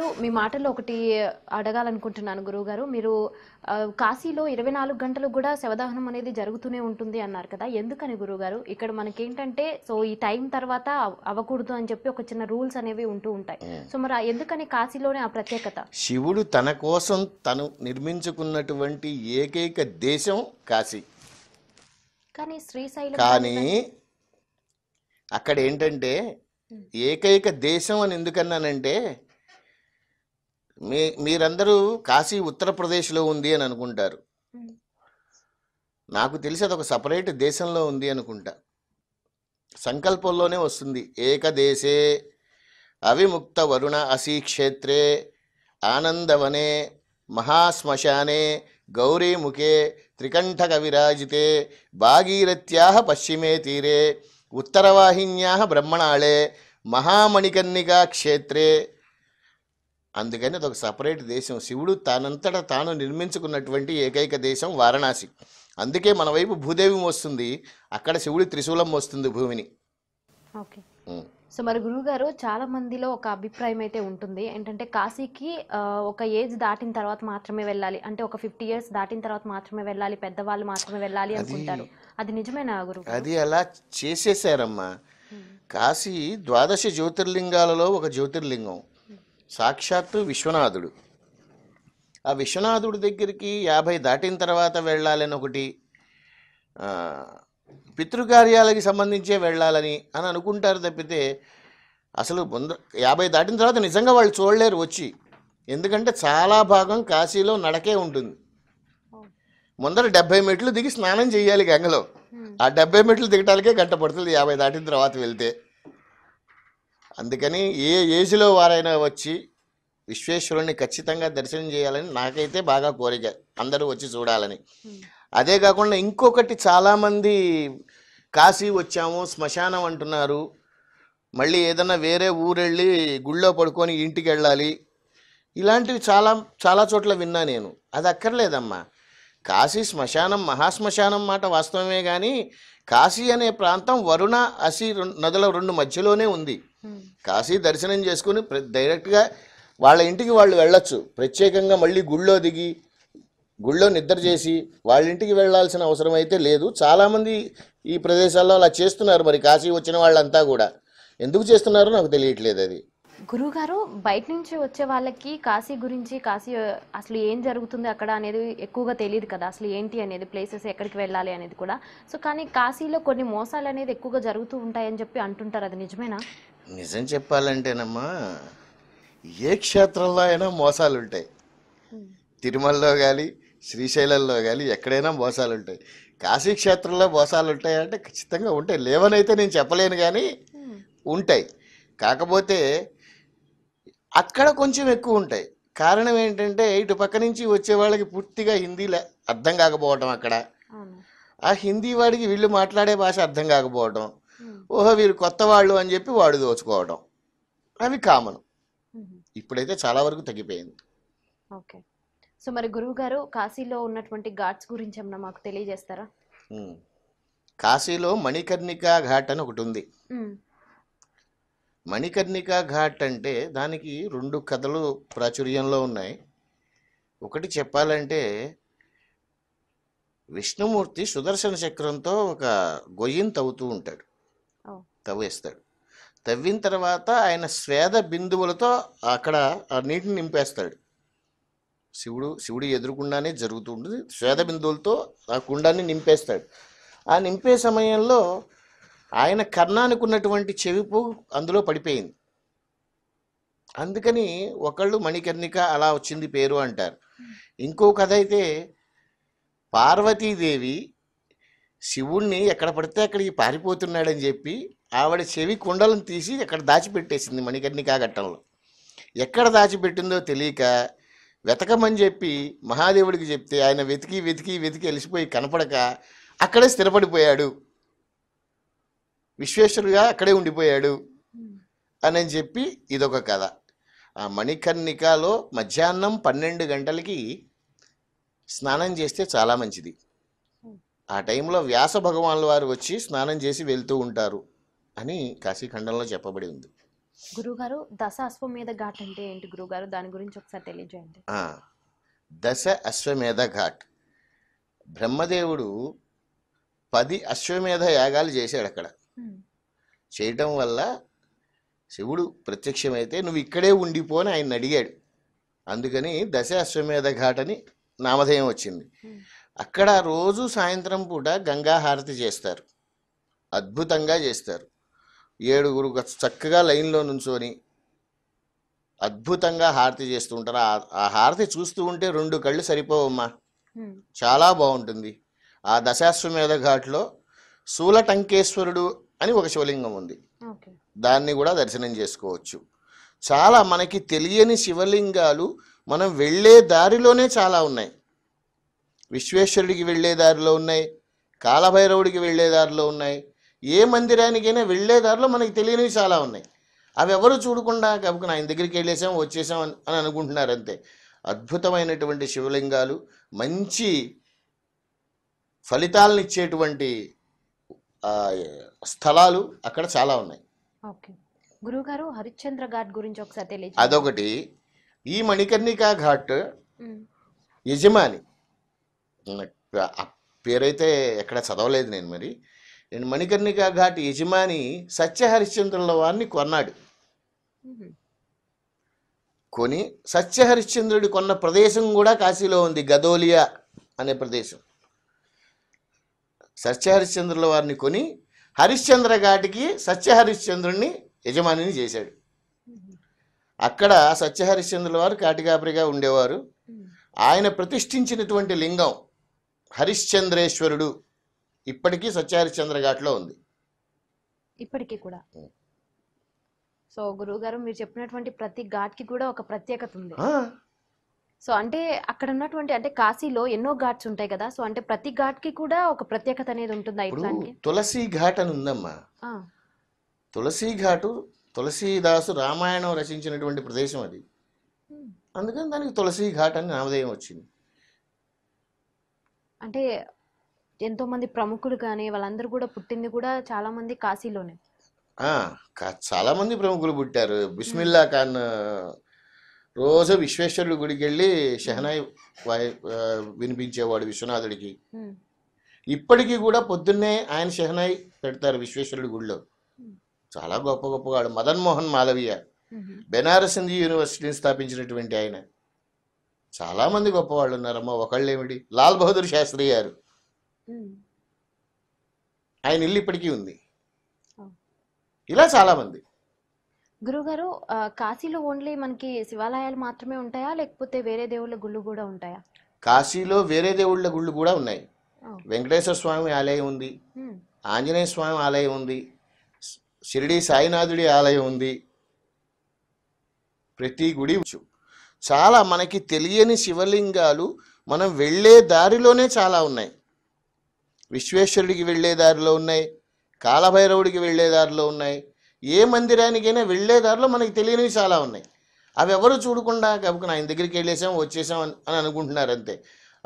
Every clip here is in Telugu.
గారు మీ మాటల్లో ఒకటి అడగాలనుకుంటున్నాను గురువు గారు మీరు కాశీలో ఇరవై నాలుగు గంటలు కూడా శవదాహనం అనేది జరుగుతూనే ఉంటుంది అన్నారు కదా ఎందుకని గురువు గారు ఇక్కడ మనకేంటంటే సో ఈ టైం తర్వాత అవ్వకూడదు అని చెప్పి ఒక చిన్న రూల్స్ అనేవి ఉంటూ ఉంటాయి సో మరి ఎందుకని కాశీలోనే ఆ ప్రత్యేకత శివుడు తన కోసం తను నిర్మించుకున్నటువంటి ఏకైక దేశం కాశీ కానీ శ్రీశైలం కానీ అక్కడ ఏంటంటే ఏకైక దేశం అని ఎందుకన్నానంటే మీ మీరందరూ కాశీ ఉత్తరప్రదేశ్లో ఉంది అని అనుకుంటారు నాకు తెలిసి అదొక సపరేట్ దేశంలో ఉంది అనుకుంటా సంకల్పంలోనే వస్తుంది ఏకదేశే అవిముక్త వరుణ అసీక్షేత్రే ఆనందవనే మహాశ్మశానే గౌరీముఖే త్రికంఠకవిరాజితే విరాజితే భాగీరథ్యా పశ్చిమే తీరే ఉత్తరవాహిన్యా బ్రహ్మణాళే మహామణికన్నిగా క్షేత్రే అందుకని అదొక సపరేట్ దేశం శివుడు తనంతట తాను నిర్మించుకున్నటువంటి ఏకైక దేశం వారణాసి అందుకే మన వైపు భూదేవి మోస్తుంది అక్కడ శివుడి త్రిశూలం మోస్తుంది భూమిని ఓకే సో మరి గురువుగారు చాలా మందిలో ఒక అభిప్రాయం అయితే ఉంటుంది ఏంటంటే కాశీకి ఒక ఏజ్ దాటిన తర్వాత మాత్రమే వెళ్ళాలి అంటే ఒక ఫిఫ్టీ ఇయర్స్ దాటిన తర్వాత మాత్రమే వెళ్ళాలి పెద్దవాళ్ళు మాత్రమే వెళ్ళాలి అనుకుంటారు అది నిజమేనా గురువు అది అలా చేసేసారమ్మా కాశీ ద్వాదశ జ్యోతిర్లింగాలలో ఒక జ్యోతిర్లింగం సాక్షాత్తు విశ్వనాథుడు ఆ విశ్వనాథుడి దగ్గరికి యాభై దాటిన తర్వాత వెళ్ళాలని ఒకటి పితృకార్యాలకి సంబంధించే వెళ్ళాలని అని అనుకుంటారు తప్పితే అసలు ముందు యాభై దాటిన తర్వాత నిజంగా వాళ్ళు చూడలేరు వచ్చి ఎందుకంటే చాలా భాగం కాశీలో నడకే ఉంటుంది ముందర డెబ్బై మెట్లు దిగి స్నానం చేయాలి గంగలో ఆ డెబ్బై మెట్లు దిగటానికే గంట పడుతుంది యాభై దాటిన తర్వాత వెళ్తే అందుకని ఏ ఏజ్లో వారైనా వచ్చి విశ్వేశ్వరుణ్ణి ఖచ్చితంగా దర్శనం చేయాలని నాకైతే బాగా కోరిక అందరూ వచ్చి చూడాలని అదే కాకుండా ఇంకొకటి చాలామంది కాశీ వచ్చాము శ్మశానం అంటున్నారు మళ్ళీ ఏదైనా వేరే ఊరెళ్ళి గుళ్ళో పడుకొని ఇంటికి వెళ్ళాలి ఇలాంటివి చాలా చాలా చోట్ల విన్నా నేను అది అక్కర్లేదమ్మా కాశీ శ్మశానం మహాశ్మశానం మాట వాస్తవమే కానీ కాశీ అనే ప్రాంతం వరుణ అసి నదుల రెండు మధ్యలోనే ఉంది కాశీ దర్శనం చేసుకుని డైరెక్ట్గా వాళ్ళ ఇంటికి వాళ్ళు వెళ్ళొచ్చు ప్రత్యేకంగా మళ్ళీ గుళ్ళో దిగి గుళ్ళో నిద్ర చేసి వాళ్ళ ఇంటికి వెళ్ళాల్సిన అవసరం అయితే లేదు చాలామంది ఈ ప్రదేశాల్లో అలా చేస్తున్నారు మరి కాశీ వచ్చిన వాళ్ళంతా కూడా ఎందుకు చేస్తున్నారో నాకు తెలియట్లేదు అది గురుగారు బయట నుంచి వచ్చే వాళ్ళకి కాశీ గురించి కాశీ అసలు ఏం జరుగుతుంది అక్కడ అనేది ఎక్కువగా తెలియదు కదా అసలు ఏంటి అనేది ప్లేసెస్ ఎక్కడికి వెళ్ళాలి అనేది కూడా సో కానీ కాశీలో కొన్ని మోసాలు అనేది ఎక్కువగా జరుగుతూ ఉంటాయని చెప్పి అంటుంటారు అది నిజమేనా నిజం చెప్పాలంటేనమ్మా ఏ క్షేత్రంలో అయినా మోసాలు ఉంటాయి తిరుమలలో కానీ శ్రీశైలంలో కానీ ఎక్కడైనా మోసాలు ఉంటాయి కాశీ క్షేత్రంలో మోసాలు ఉంటాయంటే ఖచ్చితంగా ఉంటాయి లేవనైతే నేను చెప్పలేను కానీ ఉంటాయి కాకపోతే అక్కడ కొంచెం ఎక్కువ ఉంటాయి కారణం ఏంటంటే ఇటు పక్క నుంచి వచ్చే వాళ్ళకి పూర్తిగా హిందీ అర్థం కాకపోవటం అక్కడ ఆ హిందీ వాడికి వీళ్ళు మాట్లాడే భాష అర్థం కాకపోవటం ఓహో వీరు కొత్త వాళ్ళు అని చెప్పి వాడు దోచుకోవటం అవి కామన్ ఇప్పుడైతే చాలా వరకు తగ్గిపోయింది ఓకే సో మరి గురువు గారు కాశీలో ఉన్నటువంటి ఘాట్స్ గురించి ఏమన్నా మాకు తెలియజేస్తారా కాశీలో మణికర్ణిక ఘాట్ అని ఒకటి ఉంది మణికర్ణికా ఘాట్ అంటే దానికి రెండు కథలు ప్రాచుర్యంలో ఉన్నాయి ఒకటి చెప్పాలంటే విష్ణుమూర్తి సుదర్శన చక్రంతో ఒక గొయ్యిని తవ్వుతూ ఉంటాడు తవ్వేస్తాడు తవ్విన తర్వాత ఆయన స్వేద బిందువులతో అక్కడ ఆ నీటిని నింపేస్తాడు శివుడు శివుడు ఎదురుకుండానే జరుగుతూ ఉంటుంది స్వేద బిందువులతో ఆ కుండాన్ని నింపేస్తాడు ఆ నింపే సమయంలో ఆయన కర్ణానికి ఉన్నటువంటి చెవిపు అందులో పడిపోయింది అందుకని ఒకళ్ళు మణికర్ణిక అలా వచ్చింది పేరు అంటారు ఇంకో కథ అయితే పార్వతీదేవి శివుణ్ణి ఎక్కడ పడితే అక్కడికి పారిపోతున్నాడని చెప్పి ఆవిడ చెవి కుండలను తీసి ఎక్కడ దాచిపెట్టేసింది మణికర్ణికా ఘట్టంలో ఎక్కడ దాచిపెట్టిందో తెలియక వెతకమని చెప్పి మహాదేవుడికి చెప్తే ఆయన వెతికి వెతికి వెతికి వెలిసిపోయి కనపడక అక్కడే స్థిరపడిపోయాడు విశ్వేశ్వరుగా అక్కడే ఉండిపోయాడు అని చెప్పి ఇదొక కథ ఆ మణికర్ణికలో మధ్యాహ్నం పన్నెండు గంటలకి స్నానం చేస్తే చాలా మంచిది ఆ టైంలో వ్యాస భగవానుల వారు వచ్చి స్నానం చేసి వెళ్తూ ఉంటారు అని కాశీఖండంలో చెప్పబడి ఉంది గురుగారు దశ అశ్వమేధ ఘాట్ అంటే ఏంటి గురుగారు దాని గురించి ఒకసారి తెలియజేయండి దశ అశ్వమేధ ఘాట్ బ్రహ్మదేవుడు పది అశ్వమేధ యాగాలు చేశాడు అక్కడ చేయటం వల్ల శివుడు ప్రత్యక్షమైతే నువ్వు ఇక్కడే ఉండిపోని ఆయన అడిగాడు అందుకని దశ అశ్వమేధ ఘాటని నామధేయం వచ్చింది అక్కడ రోజు సాయంత్రం పూట గంగాహారతి చేస్తారు అద్భుతంగా చేస్తారు ఏడుగురు చక్కగా లైన్లో నుంచొని అద్భుతంగా హారతి చేస్తూ ఉంటారు ఆ హారతి చూస్తూ ఉంటే రెండు కళ్ళు సరిపోవమ్మా చాలా బాగుంటుంది ఆ దశాశ్వమేధ ఘాట్లో శూలటంకేశ్వరుడు అని ఒక శివలింగం ఉంది దాన్ని కూడా దర్శనం చేసుకోవచ్చు చాలా మనకి తెలియని శివలింగాలు మనం వెళ్ళే దారిలోనే చాలా ఉన్నాయి విశ్వేశ్వరుడికి వెళ్ళే దారిలో ఉన్నాయి కాలభైరవుడికి వెళ్ళే దారిలో ఉన్నాయి ఏ మందిరానికైనా వెళ్ళే దారిలో మనకి తెలియనివి చాలా ఉన్నాయి అవి ఎవరు చూడకుండా కాబట్టి ఆయన దగ్గరికి వెళ్ళేసాం వచ్చేసాం అని అనుకుంటున్నారు అంతే అద్భుతమైనటువంటి శివలింగాలు మంచి ఫలితాలను ఇచ్చేటువంటి స్థలాలు అక్కడ చాలా ఉన్నాయి గురుగారు హరిశ్చంద్ర ఘాట్ గురించి ఒకసారి తెలియదు అదొకటి ఈ మణికర్ణికా ఘాట్ యజమాని పేరైతే ఎక్కడ చదవలేదు నేను మరి నేను మణికర్ణికా ఘాట్ యజమాని సత్య హరిశ్చంద్రుల వారిని కొన్నాడు కొని సత్య హరిశ్చంద్రుడి కొన్న ప్రదేశం కూడా కాశీలో ఉంది గదోలియా అనే ప్రదేశం సత్యహరిశ్చంద్రుల వారిని కొని హరిశ్చంద్ర ఘాటికి సత్యహరిశ్చంద్రుణ్ణి యజమానిని చేశాడు అక్కడ సత్యహరిశ్చంద్రుల వారు కాటికాపరిగా ఉండేవారు ఆయన ప్రతిష్ఠించినటువంటి లింగం హరిశ్చంద్రేశ్వరుడు ఇప్పటికీ సత్యహరిశ్చంద్ర ఘాట్లో ఉంది ఇప్పటికీ కూడా సో గారు మీరు చెప్పినటువంటి ప్రతి ఘాట్కి కూడా ఒక ప్రత్యేకత ఉంది సో అంటే అక్కడ ఉన్నటువంటి అంటే కాశీలో ఎన్నో ఘాట్స్ ఉంటాయి కదా సో అంటే ప్రతి ఘాట్ కి కూడా ఒక ప్రత్యేకత అనేది ఉంటుంది తులసి ఘాట్ అని ఉందమ్మా తులసి ఘాటు తులసీదాసు రామాయణం రచించినటువంటి ప్రదేశం అది అందుకని దానికి తులసి ఘాట్ అని నామధేయం వచ్చింది అంటే ఎంతో మంది ప్రముఖులు కానీ వాళ్ళందరూ కూడా పుట్టింది కూడా చాలా మంది కాశీలోనే చాలా మంది చాలామంది ప్రముఖులు పుట్టారు బిస్మిల్లా ఖాన్ రోజు విశ్వేశ్వరుడి గుడికి వెళ్ళి షెహనాయి వాయి వినిపించేవాడు విశ్వనాథుడికి ఇప్పటికీ కూడా పొద్దున్నే ఆయన షెహనాయి పెడతారు విశ్వేశ్వరుడి గుడిలో చాలా గొప్ప గొప్పవాడు మదన్ మోహన్ మాలవీయ బెనారస్ హిందీ యూనివర్సిటీని స్థాపించినటువంటి ఆయన చాలామంది గొప్పవాళ్ళు ఉన్నారమ్మా ఒకళ్ళు ఏమిటి లాల్ బహదూర్ శాస్త్రి గారు ఆయన ఇల్లు ఇప్పటికీ ఉంది ఇలా చాలామంది గురుగారు కాశీలో ఓన్లీ మనకి శివాలయాలు మాత్రమే ఉంటాయా లేకపోతే వేరే దేవుళ్ళ గుళ్ళు కూడా ఉంటాయా కాశీలో వేరే దేవుళ్ళ గుళ్ళు కూడా ఉన్నాయి వెంకటేశ్వర స్వామి ఆలయం ఉంది ఆంజనేయ స్వామి ఆలయం ఉంది షిరిడి సాయినాథుడి ఆలయం ఉంది ప్రతి గుడి చాలా మనకి తెలియని శివలింగాలు మనం వెళ్ళే దారిలోనే చాలా ఉన్నాయి విశ్వేశ్వరుడికి వెళ్ళే దారిలో ఉన్నాయి కాలభైరవుడికి వెళ్ళే దారిలో ఉన్నాయి ఏ మందిరానికైనా వెళ్ళే దారిలో మనకి తెలియనివి చాలా ఉన్నాయి అవి ఎవరు చూడకుండా గబుకుని ఆయన దగ్గరికి వెళ్ళేసాం వచ్చేసాం అని అనుకుంటున్నారు అంతే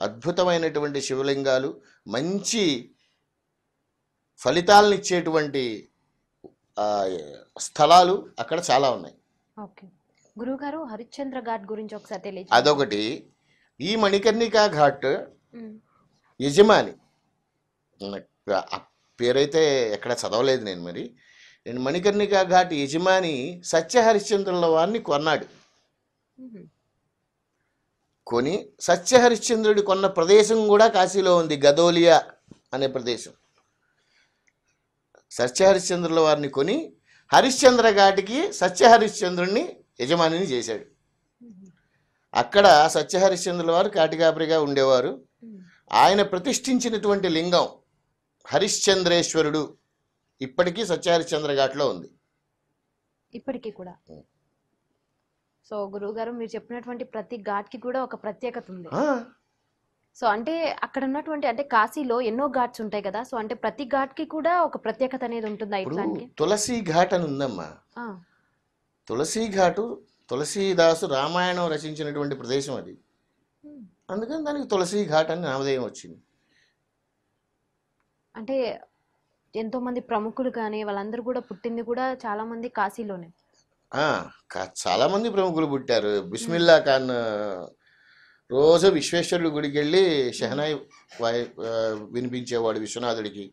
అద్భుతమైనటువంటి శివలింగాలు మంచి ఫలితాలను ఇచ్చేటువంటి స్థలాలు అక్కడ చాలా ఉన్నాయి గురుగారు హరిశ్చంద్ర ఘాట్ గురించి ఒకసారి తెలియదు అదొకటి ఈ మణికర్ణికా ఘాట్ యజమాని పేరైతే ఎక్కడ చదవలేదు నేను మరి నేను మణికర్ణిక ఘాటి యజమాని సత్య హరిశ్చంద్రుల వారిని కొన్నాడు కొని సత్య హరిశ్చంద్రుడి కొన్న ప్రదేశం కూడా కాశీలో ఉంది గదోలియా అనే ప్రదేశం సత్య హరిశ్చంద్రుల వారిని కొని హరిశ్చంద్ర ఘాటికి సత్య హరిశ్చంద్రుడిని యజమానిని చేశాడు అక్కడ సత్య హరిశ్చంద్రుల వారు కాటికాపరిగా ఉండేవారు ఆయన ప్రతిష్ఠించినటువంటి లింగం హరిశ్చంద్రేశ్వరుడు ఇప్పటికీ సత్యహరిశ్చంద్ర ఘాట్లో ఉంది ఇప్పటికీ కూడా సో గురువు గారు మీరు చెప్పినటువంటి ప్రతి ఘాట్కి కూడా ఒక ప్రత్యేకత ఉంది సో అంటే అక్కడ ఉన్నటువంటి అంటే కాశీలో ఎన్నో ఘాట్స్ ఉంటాయి కదా సో అంటే ప్రతి ఘాట్కి కూడా ఒక ప్రత్యేకత అనేది ఉంటుందా తులసి ఘాట్ అని ఉందమ్మా తులసి ఘాటు తులసీదాసు రామాయణం రచించినటువంటి ప్రదేశం అది అందుకని దానికి తులసి ఘాట్ అని నామధేయం వచ్చింది అంటే ఎంతో మంది ప్రముఖులు కానీ వాళ్ళందరూ కూడా పుట్టింది కూడా చాలా మంది కాశీలోనే చాలా మంది ప్రముఖులు పుట్టారు బిస్మిల్లా ఖాన్ రోజు విశ్వేశ్వరుడి గుడికి వెళ్ళి షెహనాయి వినిపించేవాడు విశ్వనాథుడికి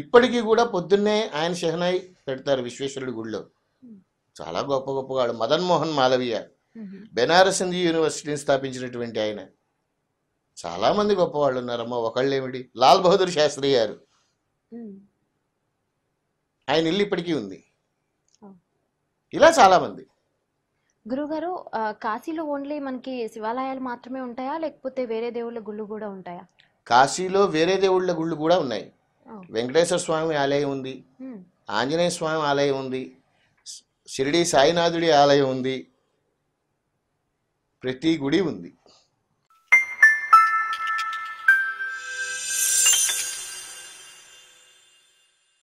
ఇప్పటికీ కూడా పొద్దున్నే ఆయన షెహనాయి పెడతారు విశ్వేశ్వరుడి గుడిలో చాలా గొప్ప గొప్పవాడు మదన్ మోహన్ మాలవీయ బెనారస్ హిందీ యూనివర్సిటీని స్థాపించినటువంటి ఆయన చాలామంది గొప్పవాళ్ళు ఉన్నారమ్మా ఒకళ్ళు ఏమిటి లాల్ బహదూర్ శాస్త్రి గారు ఆయన ఇల్లు ఇప్పటికీ ఉంది ఇలా చాలా మంది గురుగారు కాశీలో ఓన్లీ మనకి శివాలయాలు మాత్రమే ఉంటాయా లేకపోతే వేరే దేవుళ్ళ గుళ్ళు కూడా ఉంటాయా కాశీలో వేరే దేవుళ్ళ గుళ్ళు కూడా ఉన్నాయి వెంకటేశ్వర స్వామి ఆలయం ఉంది ఆంజనేయ స్వామి ఆలయం ఉంది షిరిడి సాయినాథుడి ఆలయం ఉంది ప్రతి గుడి ఉంది